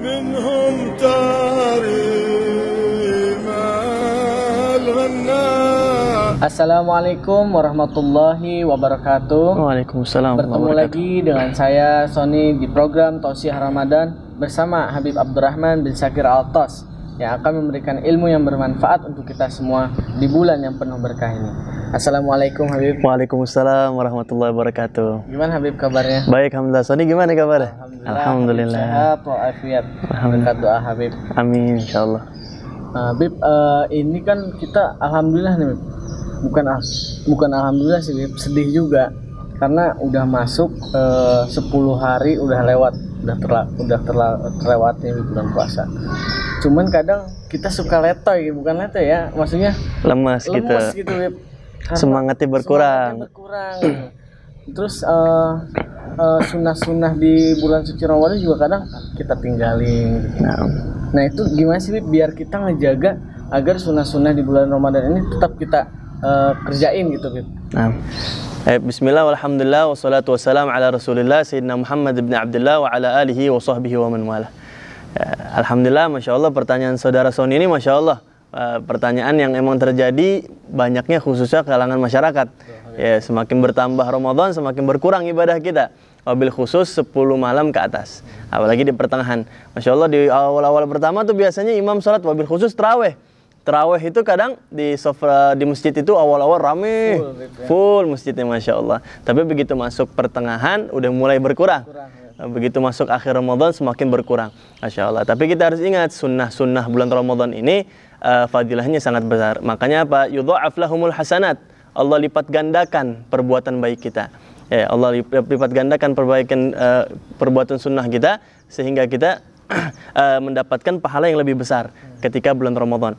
منهم تاري Assalamualaikum warahmatullahi wabarakatuh. Waalaikumsalam. Bertemu lagi dengan saya Sony di program Tausiah Ramadan bersama Habib Abdurrahman bin Syakir al yang akan memberikan ilmu yang bermanfaat untuk kita semua di bulan yang penuh berkah ini. Assalamualaikum Habib. Waalaikumsalam warahmatullahi wabarakatuh. Gimana Habib kabarnya? Baik, alhamdulillah. Sony gimana kabarnya? Alhamdulillah. Sehat walafiat. Alhamdulillah. doa Habib. Amin insyaallah. Nah, Habib uh, ini kan kita alhamdulillah nih Habib. Bukan bukan alhamdulillah sih Habib. sedih juga karena udah masuk eh, uh, 10 hari udah lewat udah terla, udah terla, terlewatnya bulan puasa cuman kadang kita suka letoy bukan letoy ya maksudnya lemas, lemas gitu, gitu ya. semangatnya berkurang berkurang terus uh, eh, uh, eh, sunnah-sunnah di bulan suci Ramadan juga kadang kita tinggalin. Nah. nah itu gimana sih biar kita ngejaga agar sunah-sunah di bulan Ramadan ini tetap kita uh, kerjain gitu Nah. Eh, Bismillah, walhamdulillah, wassalatu wassalam ala rasulillah, Sayyidina Muhammad ibn Abdullah, wa ala alihi wa sahbihi wa man walah Eh, Alhamdulillah, masya Allah pertanyaan saudara Sony ini masya Allah eh, pertanyaan yang emang terjadi banyaknya khususnya kalangan masyarakat. Ya, semakin bertambah Ramadan semakin berkurang ibadah kita. Mobil khusus 10 malam ke atas. Apalagi di pertengahan. Masya Allah di awal-awal pertama tuh biasanya imam sholat mobil khusus teraweh. Terawih itu kadang di sofa di masjid itu awal-awal rame, full, gitu ya. full masjidnya masya Allah. Tapi begitu masuk pertengahan udah mulai berkurang. berkurang ya begitu masuk akhir Ramadan semakin berkurang. Masya Allah. Tapi kita harus ingat sunnah-sunnah bulan Ramadan ini uh, fadilahnya sangat besar. Makanya apa? Yudha'af lahumul hasanat. Allah lipat gandakan perbuatan baik kita. Ya, Allah lipat gandakan perbaikan uh, perbuatan sunnah kita sehingga kita uh, mendapatkan pahala yang lebih besar ketika bulan Ramadan.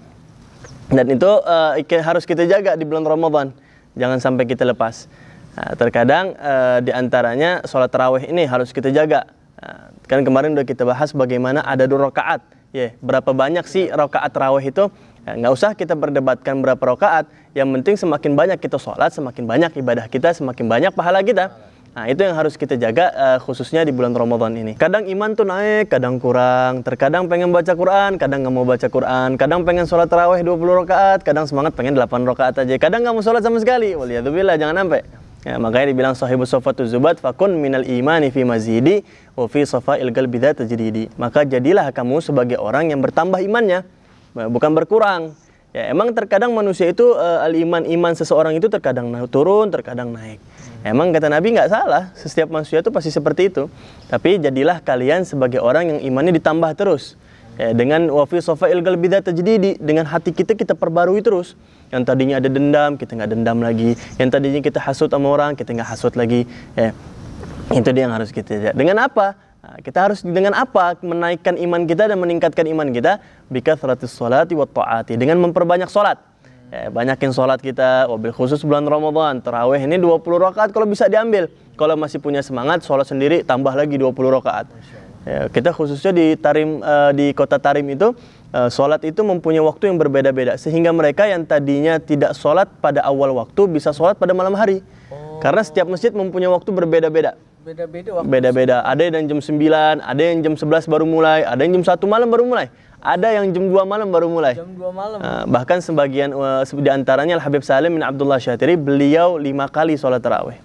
Dan itu uh, harus kita jaga di bulan Ramadan. Jangan sampai kita lepas. Nah, terkadang eh, di diantaranya sholat terawih ini harus kita jaga. Nah, kan kemarin udah kita bahas bagaimana ada dua rokaat, Ya, berapa banyak sih rokaat terawih itu? Nah, nggak usah kita perdebatkan berapa rokaat, Yang penting semakin banyak kita sholat, semakin banyak ibadah kita, semakin banyak pahala kita. Nah, itu yang harus kita jaga uh, khususnya di bulan Ramadan ini. Kadang iman tuh naik, kadang kurang. Terkadang pengen baca Quran, kadang nggak mau baca Quran. Kadang pengen sholat terawih 20 rokaat, kadang semangat pengen 8 rokaat aja. Kadang nggak mau sholat sama sekali. Waliyadzubillah, jangan sampai. Ya, makanya dibilang sahibu sofatu zubat fakun minal imani fi mazidi wa fi safail qalbi tajdidi. Maka jadilah kamu sebagai orang yang bertambah imannya, bukan berkurang. Ya, emang terkadang manusia itu uh, al iman iman seseorang itu terkadang naik turun, terkadang naik. Emang kata Nabi nggak salah, setiap manusia itu pasti seperti itu. Tapi jadilah kalian sebagai orang yang imannya ditambah terus ya, dengan wafi sofa ilgal bidat terjadi dengan hati kita kita perbarui terus yang tadinya ada dendam kita nggak dendam lagi yang tadinya kita hasut sama orang kita nggak hasut lagi ya itu dia yang harus kita dengan apa nah, kita harus dengan apa menaikkan iman kita dan meningkatkan iman kita bika salatis solati wa taati dengan memperbanyak solat ya, banyakin solat kita wabil khusus bulan Ramadan terawih ini 20 rakaat kalau bisa diambil kalau masih punya semangat solat sendiri tambah lagi 20 rakaat Ya, kita khususnya di Tarim uh, di kota Tarim itu uh, sholat itu mempunyai waktu yang berbeda-beda sehingga mereka yang tadinya tidak sholat pada awal waktu bisa sholat pada malam hari. Oh. Karena setiap masjid mempunyai waktu berbeda-beda. Beda-beda Ada yang jam 9, ada yang jam 11 baru mulai, ada yang jam satu malam baru mulai ada yang jam dua malam baru mulai. Jam 2 malam. Uh, bahkan sebagian uh, di antaranya Habib Salim bin Abdullah Syatiri beliau lima kali sholat tarawih.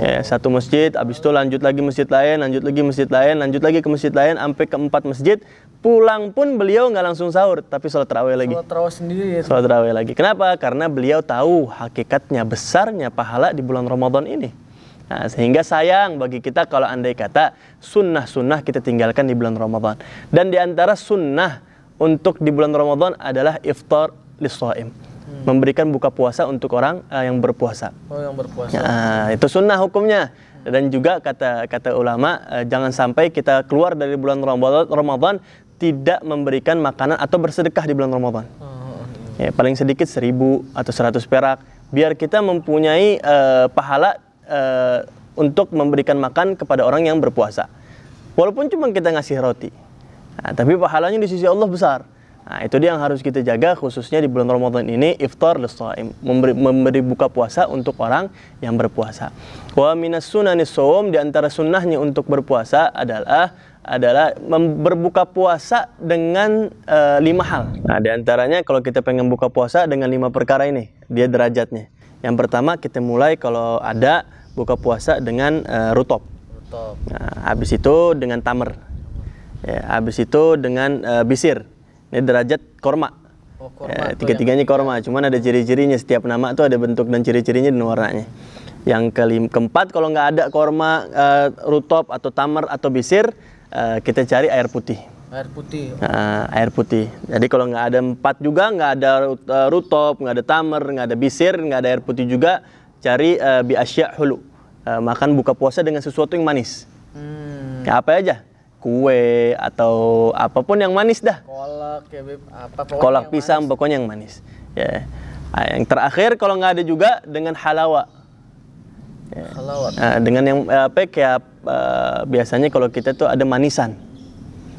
Ya, ya, satu masjid, habis itu lanjut lagi masjid lain, lanjut lagi masjid lain, lanjut lagi ke masjid lain, sampai ke empat masjid. Pulang pun beliau nggak langsung sahur, tapi sholat terawih lagi. Sholat terawih sendiri ya? Sholat terawih lagi. Kenapa? Karena beliau tahu hakikatnya besarnya pahala di bulan Ramadan ini. Nah, sehingga sayang bagi kita kalau andai kata sunnah-sunnah kita tinggalkan di bulan Ramadan. Dan di antara sunnah untuk di bulan Ramadan adalah iftar lissoim hmm. memberikan buka puasa untuk orang uh, yang berpuasa. Oh, yang berpuasa. Nah, itu sunnah hukumnya. Hmm. Dan juga kata kata ulama uh, jangan sampai kita keluar dari bulan Ramadan tidak memberikan makanan atau bersedekah di bulan Ramadan. Oh. oh iya. Ya, paling sedikit seribu atau seratus perak biar kita mempunyai uh, pahala uh, untuk memberikan makan kepada orang yang berpuasa. Walaupun cuma kita ngasih roti. Nah, tapi pahalanya di sisi Allah besar. Nah, itu dia yang harus kita jaga khususnya di bulan Ramadan ini iftar lisaim memberi, memberi buka puasa untuk orang yang berpuasa. Wa minas sunani shawm di antara sunnahnya untuk berpuasa adalah adalah berbuka puasa dengan e, lima hal. Nah, di antaranya kalau kita pengen buka puasa dengan lima perkara ini, dia derajatnya. Yang pertama kita mulai kalau ada buka puasa dengan e, rutop. rutop. Nah, habis itu dengan tamer. Ya, habis itu dengan e, bisir ini derajat korma. Oh, ya, korma ya, tiga-tiganya korma, cuman ada ciri-cirinya setiap nama itu ada bentuk dan ciri-cirinya dan warnanya. Yang kelim, keempat kalau nggak ada korma uh, eh, rutop atau tamar atau bisir, uh, kita cari air putih. Air putih. Uh, air putih. Jadi kalau nggak ada empat juga, nggak ada uh, rutop, nggak ada tamar, nggak ada bisir, nggak ada air putih juga, cari uh, biasya hulu. Uh, makan buka puasa dengan sesuatu yang manis. Hmm. Ya, apa aja? kue atau apapun yang manis dah. Kolak ya apa pokoknya Kolak pisang manis. pokoknya yang manis. Ya. Yeah. yang terakhir kalau nggak ada juga dengan halawa. Nah, dengan yang eh, apa kayak uh, biasanya kalau kita tuh ada manisan.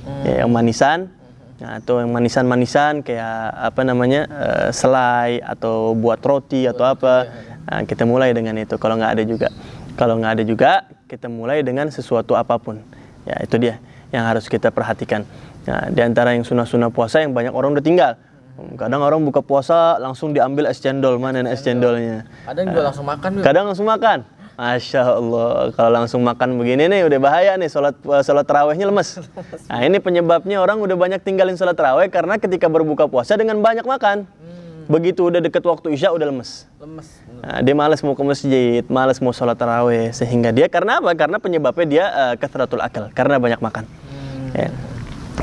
Hmm. Ya, yang manisan. Nah, atau yang manisan-manisan kayak apa namanya? Uh, selai atau buat roti buat atau apa. Ya. Nah, kita mulai dengan itu kalau nggak ada juga. Kalau nggak ada juga, kita mulai dengan sesuatu apapun. Ya, itu dia yang harus kita perhatikan. Nah, di antara yang sunnah-sunnah puasa yang banyak orang udah tinggal. Hmm. Kadang orang buka puasa langsung diambil es cendol, mana es cendolnya. Kadang juga ya. langsung makan. Juga. Kadang langsung makan. Masya Allah, kalau langsung makan begini nih udah bahaya nih sholat eh, sholat terawihnya lemes. Nah ini penyebabnya orang udah banyak tinggalin sholat terawih karena ketika berbuka puasa dengan banyak makan. Hmm. Begitu udah deket waktu isya udah lemes. Lemes. Nah, dia malas mau ke masjid, malas mau sholat terawih sehingga dia karena apa? Karena penyebabnya dia uh, akal karena banyak makan. Ya.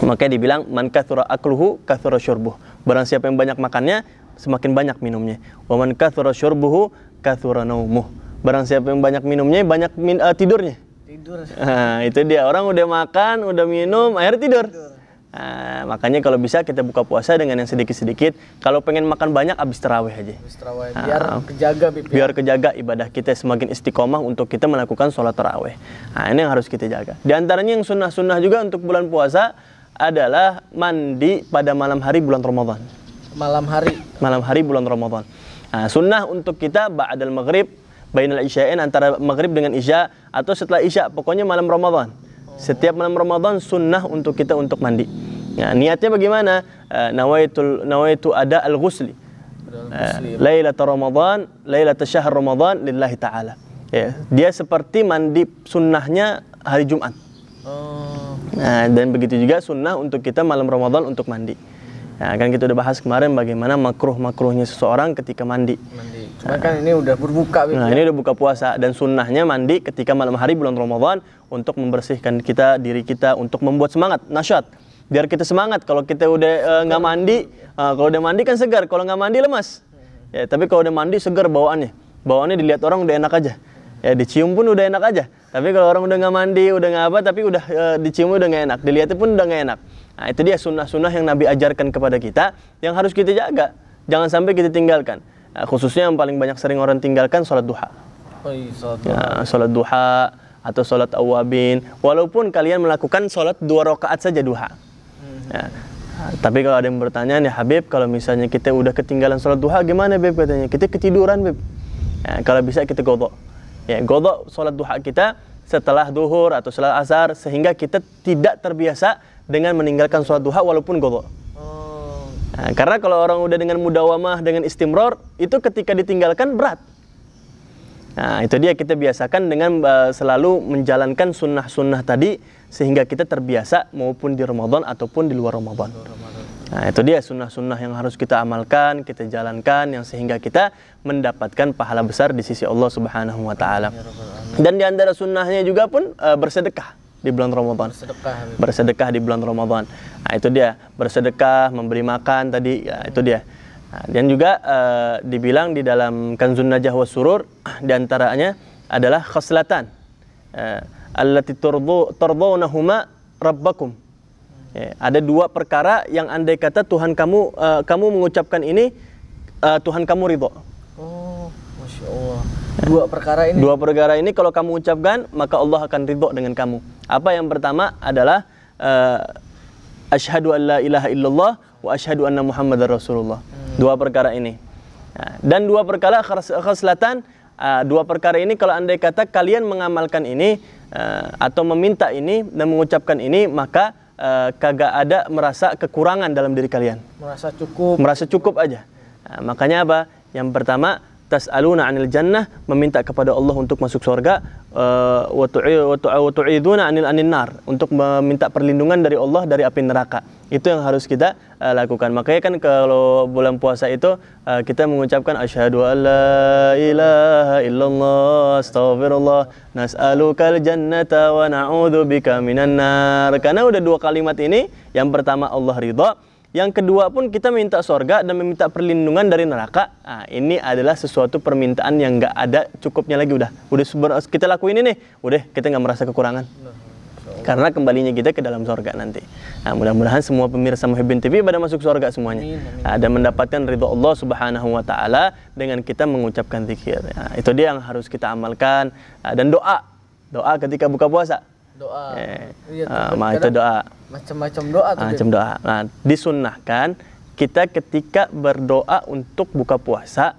Makanya dibilang man kathura akluhu kathura syurbuh. Barang siapa yang banyak makannya, semakin banyak minumnya. Wa man kathura syurbuhu kathura naumuh. Barang siapa yang banyak minumnya, banyak min, uh, tidurnya. Tidur. Nah, itu dia orang udah makan, udah minum, akhirnya tidur. tidur. Ah, makanya kalau bisa kita buka puasa dengan yang sedikit-sedikit. Kalau pengen makan banyak habis terawih aja. Habis terawih. Ah, biar uh, kejaga ya. biar. kejaga ibadah kita semakin istiqomah untuk kita melakukan sholat terawih. Nah, ini yang harus kita jaga. Di antaranya yang sunnah-sunnah juga untuk bulan puasa adalah mandi pada malam hari bulan Ramadan. Malam hari. Malam hari bulan Ramadan. Nah, sunnah untuk kita ba'dal maghrib, bainal isya'in antara maghrib dengan isya atau setelah isya, pokoknya malam Ramadan. Setiap malam Ramadan sunnah untuk kita untuk mandi. Ya, niatnya bagaimana? Eh, nawaitul nawaitu ada al-ghusli. Eh, ya. Lailatul Ramadan, Lailatul Syahr Ramadan lillahi taala. Ya, dia seperti mandi sunnahnya hari Jumat. Oh. Nah, dan begitu juga sunnah untuk kita malam Ramadan untuk mandi. Ya, kan kita udah bahas kemarin bagaimana makruh-makruhnya seseorang ketika mandi. mandi. Cuma kan ini udah berbuka. Gitu. Nah, ini udah buka puasa dan sunnahnya mandi ketika malam hari bulan Ramadan untuk membersihkan kita diri kita untuk membuat semangat, nasyat. Biar kita semangat. Kalau kita udah eh, nggak uh, mandi, uh, kalau udah mandi kan segar. Kalau nggak mandi lemas. Ya, tapi kalau udah mandi segar bawaannya. Bawaannya dilihat orang udah enak aja. Ya, dicium pun udah enak aja. Tapi kalau orang udah nggak mandi, udah nggak apa, tapi udah uh, dicium udah nggak enak, Dilihat pun udah nggak enak. Nah, itu dia sunnah-sunnah yang Nabi ajarkan kepada kita, yang harus kita jaga. Jangan sampai kita tinggalkan. Nah, khususnya yang paling banyak sering orang tinggalkan sholat duha. Oh iya, ya, sholat, duha. atau sholat awabin. Walaupun kalian melakukan sholat dua rakaat saja duha. Hmm. Ya. Tapi kalau ada yang bertanya nih ya, Habib, kalau misalnya kita udah ketinggalan sholat duha gimana Beb katanya? Kita ketiduran Beb. Ya, kalau bisa kita godok. Ya, godok sholat duha kita setelah duhur atau setelah asar sehingga kita tidak terbiasa dengan meninggalkan sholat duha walaupun godok. Nah, karena kalau orang udah dengan mudawamah, dengan istimror, itu ketika ditinggalkan berat. Nah, itu dia kita biasakan dengan uh, selalu menjalankan sunnah-sunnah tadi sehingga kita terbiasa maupun di Ramadan ataupun di luar Ramadan. Nah, itu dia sunnah-sunnah yang harus kita amalkan, kita jalankan yang sehingga kita mendapatkan pahala besar di sisi Allah Subhanahu wa taala. Dan di antara sunnahnya juga pun uh, bersedekah di bulan Ramadan. Bersedekah. Bersedekah di bulan Ramadan. Nah, itu dia, bersedekah, memberi makan tadi, ya, hmm. itu dia. Nah, dan juga uh, dibilang di dalam Kanzun Najah wa Surur di antaranya adalah khaslatan. Uh, eh, allati turdu rabbakum. Ya, ada dua perkara yang andai kata Tuhan kamu uh, kamu mengucapkan ini uh, Tuhan kamu ridho. Oh, masya Allah. Ya. Dua perkara ini. Dua perkara ini kalau kamu ucapkan maka Allah akan ridho dengan kamu. Apa yang pertama adalah uh, asyhadu an la ilaha illallah wa asyhadu anna muhammadar rasulullah. Hmm. Dua perkara ini. Nah, dan dua perkara khaslatan uh, dua perkara ini kalau andai kata kalian mengamalkan ini eh, atau meminta ini dan mengucapkan ini maka kagak ada merasa kekurangan dalam diri kalian merasa cukup merasa cukup aja nah, makanya apa yang pertama tas'aluna 'anil jannah meminta kepada Allah untuk masuk surga uh, wa tu'iduna 'anil anin nar untuk meminta perlindungan dari Allah dari api neraka. Itu yang harus kita uh, lakukan. Makanya kan kalau bulan puasa itu uh, kita mengucapkan asyhadu alla ilaha illallah astaghfirullah nas'alukal jannata wa na'udzubika minan nar. Karena udah dua kalimat ini, yang pertama Allah ridha, yang kedua pun kita minta sorga dan meminta perlindungan dari neraka. Nah, ini adalah sesuatu permintaan yang nggak ada cukupnya lagi udah. Udah kita lakuin ini, udah kita nggak merasa kekurangan. Karena kembalinya kita ke dalam sorga nanti. Nah, mudah-mudahan semua pemirsa Muhibbin TV pada masuk sorga semuanya. Nah, dan mendapatkan ridho Allah Subhanahu Wa Taala dengan kita mengucapkan zikir. Nah, itu dia yang harus kita amalkan. Nah, dan doa, doa ketika buka puasa doa eh, ya, uh, itu doa macam-macam doa ah, macam doa nah disunnahkan kita ketika berdoa untuk buka puasa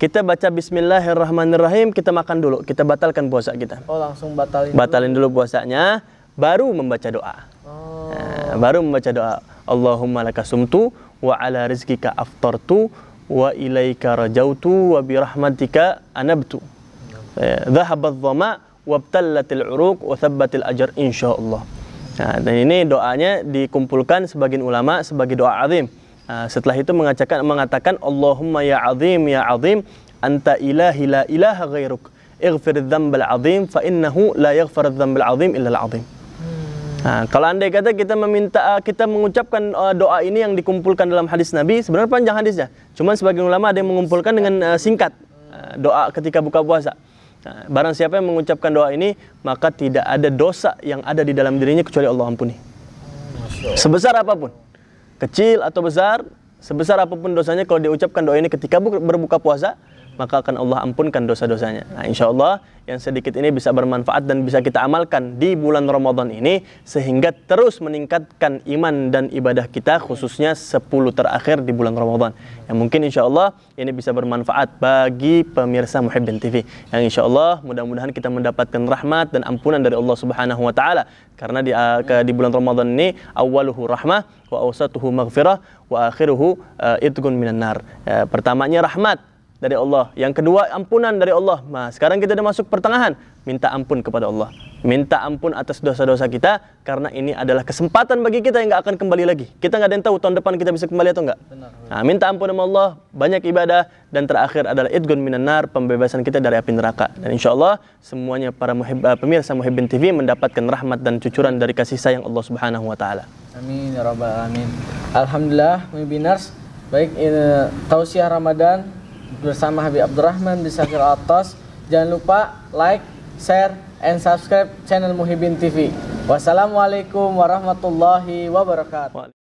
kita baca Bismillahirrahmanirrahim kita makan dulu kita batalkan puasa kita oh langsung batalin batalin dulu, dulu puasanya baru membaca doa oh. nah, baru membaca doa Allahumma laka sumtu wa ala rizkika aftartu wa ilaika rajautu wa birahmatika anabtu eh, dhahaba zama wabtallatil uruq wa thabbatil ajr insyaallah. Nah, ha, dan ini doanya dikumpulkan sebagian ulama sebagai doa azim. Nah, ha, setelah itu mengatakan mengatakan Allahumma ya azim ya azim anta ilahi la ilaha ghairuk ighfir al azim fa innahu la yaghfir dzambal azim illa al azim. Nah, ha, kalau anda kata kita meminta ah, kita mengucapkan ah, doa ini yang dikumpulkan dalam hadis Nabi, sebenarnya panjang hadisnya. Cuma sebagian ulama ada yang mengumpulkan dengan ah, singkat doa ketika buka puasa. Nah, barang siapa yang mengucapkan doa ini, maka tidak ada dosa yang ada di dalam dirinya kecuali Allah ampuni. Sebesar apapun, kecil atau besar, sebesar apapun dosanya kalau diucapkan doa ini ketika berbuka puasa, maka akan Allah ampunkan dosa-dosanya. Nah, insya Allah yang sedikit ini bisa bermanfaat dan bisa kita amalkan di bulan Ramadan ini sehingga terus meningkatkan iman dan ibadah kita khususnya 10 terakhir di bulan Ramadan. Yang mungkin insya Allah ini bisa bermanfaat bagi pemirsa Muhibbin TV. Yang insya Allah mudah-mudahan kita mendapatkan rahmat dan ampunan dari Allah Subhanahu wa taala karena di ah, di bulan Ramadan ini awaluhu rahmah wa awsatuhu maghfirah wa akhiruhu uh, ah, idgun minan nar. Uh, pertamanya rahmat dari Allah. Yang kedua, ampunan dari Allah. Nah, sekarang kita sudah masuk pertengahan. Minta ampun kepada Allah. Minta ampun atas dosa-dosa kita, karena ini adalah kesempatan bagi kita yang nggak akan kembali lagi. Kita nggak ada yang tahu tahun depan kita bisa kembali atau nggak. Nah, minta ampun sama Allah, banyak ibadah, dan terakhir adalah idgun minan nar, pembebasan kita dari api neraka. Dan insya Allah, semuanya para muhib, eh, pemirsa Muhibbin TV mendapatkan rahmat dan cucuran dari kasih sayang Allah Subhanahu wa Ta'ala. Amin, ya Rabbal Amin. Alhamdulillah, Muhibbinars. Baik, eh, tausiah Ramadan bersama Habib Abdurrahman di Sakir Atas. Jangan lupa like, share, and subscribe channel Muhibin TV. Wassalamualaikum warahmatullahi wabarakatuh.